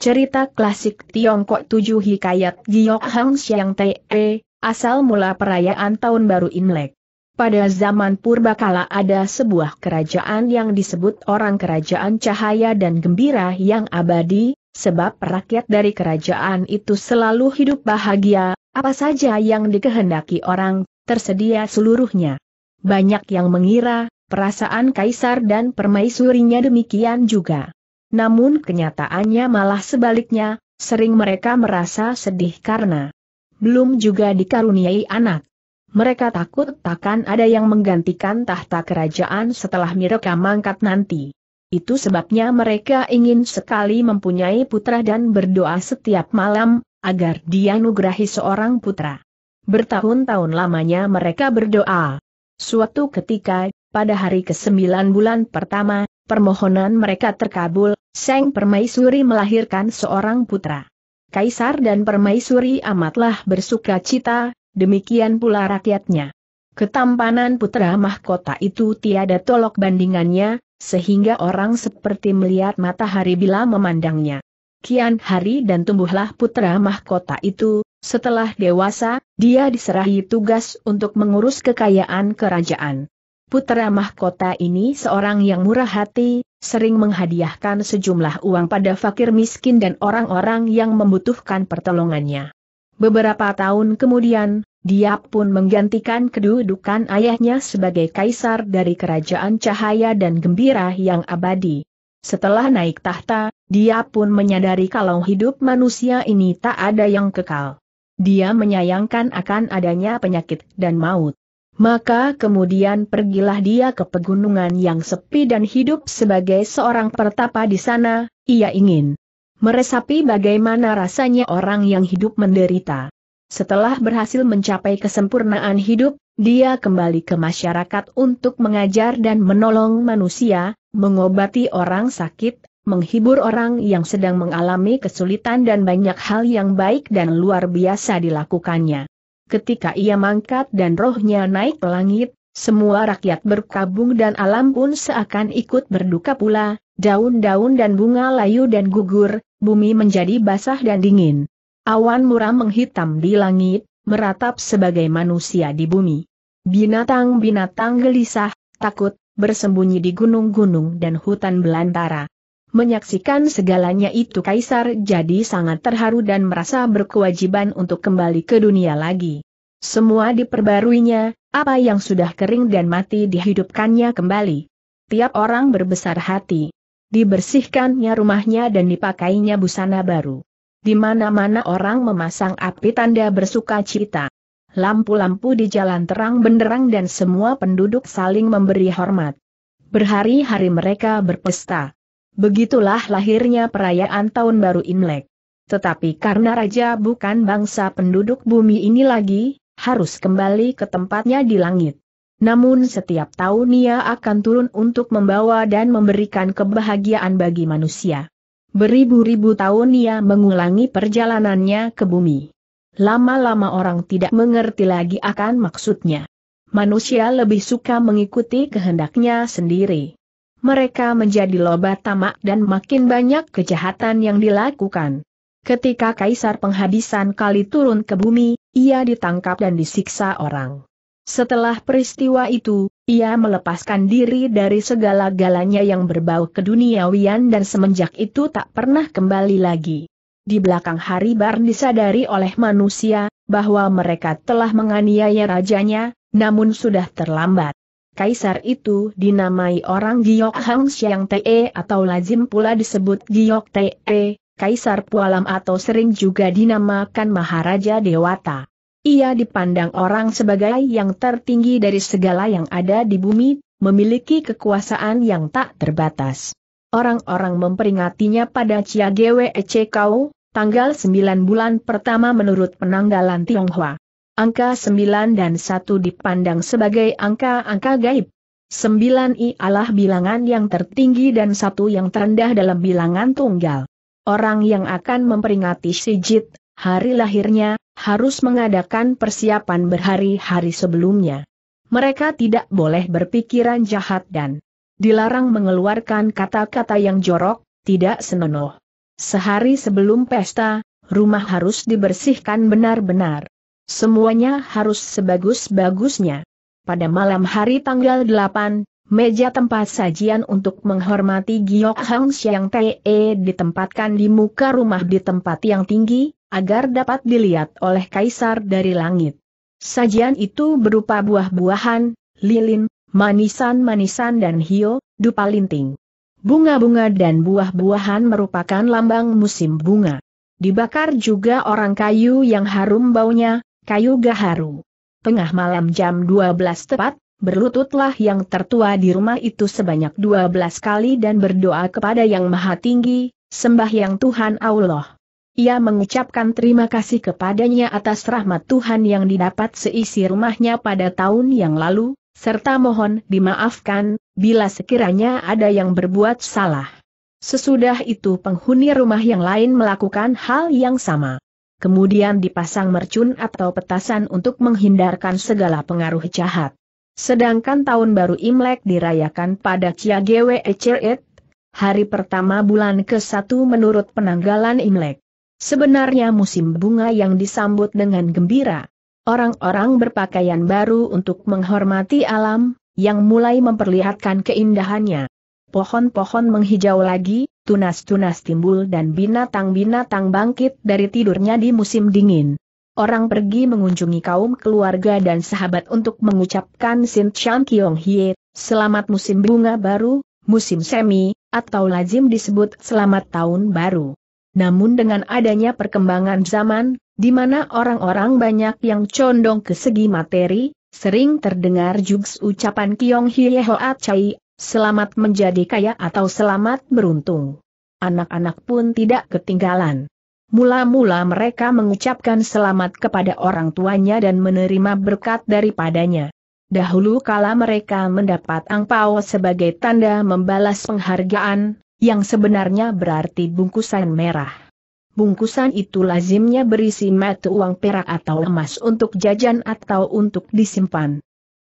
Cerita klasik Tiongkok Tujuh Hikayat Giok Hang Xiang Te, e, asal mula perayaan Tahun Baru Imlek. Pada zaman purbakala ada sebuah kerajaan yang disebut orang kerajaan cahaya dan gembira yang abadi, sebab rakyat dari kerajaan itu selalu hidup bahagia, apa saja yang dikehendaki orang, tersedia seluruhnya. Banyak yang mengira, perasaan kaisar dan permaisurinya demikian juga. Namun kenyataannya malah sebaliknya, sering mereka merasa sedih karena belum juga dikaruniai anak. Mereka takut takkan ada yang menggantikan tahta kerajaan setelah mereka mangkat nanti. Itu sebabnya mereka ingin sekali mempunyai putra dan berdoa setiap malam, agar dianugerahi seorang putra. Bertahun-tahun lamanya mereka berdoa. Suatu ketika, pada hari ke-9 bulan pertama, permohonan mereka terkabul, Seng Permaisuri melahirkan seorang putra. Kaisar dan Permaisuri amatlah bersuka cita, demikian pula rakyatnya. Ketampanan putra mahkota itu tiada tolok bandingannya, sehingga orang seperti melihat matahari bila memandangnya. Kian hari dan tumbuhlah putra mahkota itu, setelah dewasa, dia diserahi tugas untuk mengurus kekayaan kerajaan. Putera mahkota ini seorang yang murah hati, sering menghadiahkan sejumlah uang pada fakir miskin dan orang-orang yang membutuhkan pertolongannya. Beberapa tahun kemudian, dia pun menggantikan kedudukan ayahnya sebagai kaisar dari kerajaan cahaya dan gembira yang abadi. Setelah naik tahta, dia pun menyadari kalau hidup manusia ini tak ada yang kekal. Dia menyayangkan akan adanya penyakit dan maut. Maka kemudian pergilah dia ke pegunungan yang sepi dan hidup sebagai seorang pertapa di sana, ia ingin meresapi bagaimana rasanya orang yang hidup menderita. Setelah berhasil mencapai kesempurnaan hidup, dia kembali ke masyarakat untuk mengajar dan menolong manusia, mengobati orang sakit, menghibur orang yang sedang mengalami kesulitan dan banyak hal yang baik dan luar biasa dilakukannya. Ketika ia mangkat dan rohnya naik ke langit, semua rakyat berkabung dan alam pun seakan ikut berduka pula, daun-daun dan bunga layu dan gugur, bumi menjadi basah dan dingin. Awan muram menghitam di langit, meratap sebagai manusia di bumi. Binatang-binatang gelisah, takut, bersembunyi di gunung-gunung dan hutan belantara. Menyaksikan segalanya itu Kaisar jadi sangat terharu dan merasa berkewajiban untuk kembali ke dunia lagi. Semua diperbaruinya, apa yang sudah kering dan mati dihidupkannya kembali. Tiap orang berbesar hati. Dibersihkannya rumahnya dan dipakainya busana baru. Di mana-mana orang memasang api tanda bersuka cita. Lampu-lampu di jalan terang benderang dan semua penduduk saling memberi hormat. Berhari-hari mereka berpesta Begitulah lahirnya perayaan tahun baru Imlek. Tetapi karena raja bukan bangsa penduduk bumi ini lagi, harus kembali ke tempatnya di langit. Namun setiap tahun ia akan turun untuk membawa dan memberikan kebahagiaan bagi manusia. Beribu-ribu tahun ia mengulangi perjalanannya ke bumi. Lama-lama orang tidak mengerti lagi akan maksudnya. Manusia lebih suka mengikuti kehendaknya sendiri mereka menjadi loba tamak dan makin banyak kejahatan yang dilakukan. Ketika kaisar penghabisan kali turun ke bumi, ia ditangkap dan disiksa orang. Setelah peristiwa itu, ia melepaskan diri dari segala galanya yang berbau keduniawian dan semenjak itu tak pernah kembali lagi. Di belakang hari Bar disadari oleh manusia, bahwa mereka telah menganiaya rajanya, namun sudah terlambat kaisar itu dinamai orang Giok Hang Xiang Te atau lazim pula disebut Giok Te, kaisar Pualam atau sering juga dinamakan Maharaja Dewata. Ia dipandang orang sebagai yang tertinggi dari segala yang ada di bumi, memiliki kekuasaan yang tak terbatas. Orang-orang memperingatinya pada Chia Gwe Kau, tanggal 9 bulan pertama menurut penanggalan Tionghoa angka 9 dan 1 dipandang sebagai angka-angka gaib. 9 adalah bilangan yang tertinggi dan satu yang terendah dalam bilangan tunggal. Orang yang akan memperingati Sijit, hari lahirnya, harus mengadakan persiapan berhari-hari sebelumnya. Mereka tidak boleh berpikiran jahat dan dilarang mengeluarkan kata-kata yang jorok, tidak senonoh. Sehari sebelum pesta, rumah harus dibersihkan benar-benar. Semuanya harus sebagus-bagusnya. Pada malam hari tanggal 8, meja tempat sajian untuk menghormati Giok Hang Siang Te ditempatkan di muka rumah di tempat yang tinggi, agar dapat dilihat oleh kaisar dari langit. Sajian itu berupa buah-buahan, lilin, manisan-manisan dan hio, dupa linting. Bunga-bunga dan buah-buahan merupakan lambang musim bunga. Dibakar juga orang kayu yang harum baunya, kayu gaharu. Tengah malam jam 12 tepat, berlututlah yang tertua di rumah itu sebanyak 12 kali dan berdoa kepada Yang Maha Tinggi, sembah yang Tuhan Allah. Ia mengucapkan terima kasih kepadanya atas rahmat Tuhan yang didapat seisi rumahnya pada tahun yang lalu, serta mohon dimaafkan, bila sekiranya ada yang berbuat salah. Sesudah itu penghuni rumah yang lain melakukan hal yang sama kemudian dipasang mercun atau petasan untuk menghindarkan segala pengaruh jahat. Sedangkan tahun baru Imlek dirayakan pada Ciagewe Eceret, hari pertama bulan ke-1 menurut penanggalan Imlek. Sebenarnya musim bunga yang disambut dengan gembira. Orang-orang berpakaian baru untuk menghormati alam, yang mulai memperlihatkan keindahannya. Pohon-pohon menghijau lagi, tunas-tunas timbul dan binatang-binatang bangkit dari tidurnya di musim dingin. Orang pergi mengunjungi kaum keluarga dan sahabat untuk mengucapkan Sin Chan Kiong Hie, selamat musim bunga baru, musim semi, atau lazim disebut selamat tahun baru. Namun dengan adanya perkembangan zaman, di mana orang-orang banyak yang condong ke segi materi, sering terdengar juga ucapan Kiong Hie Hoat Chai, selamat menjadi kaya atau selamat beruntung. Anak-anak pun tidak ketinggalan. Mula-mula mereka mengucapkan selamat kepada orang tuanya dan menerima berkat daripadanya. Dahulu kala mereka mendapat angpao sebagai tanda membalas penghargaan, yang sebenarnya berarti bungkusan merah. Bungkusan itu lazimnya berisi mata uang perak atau emas untuk jajan atau untuk disimpan.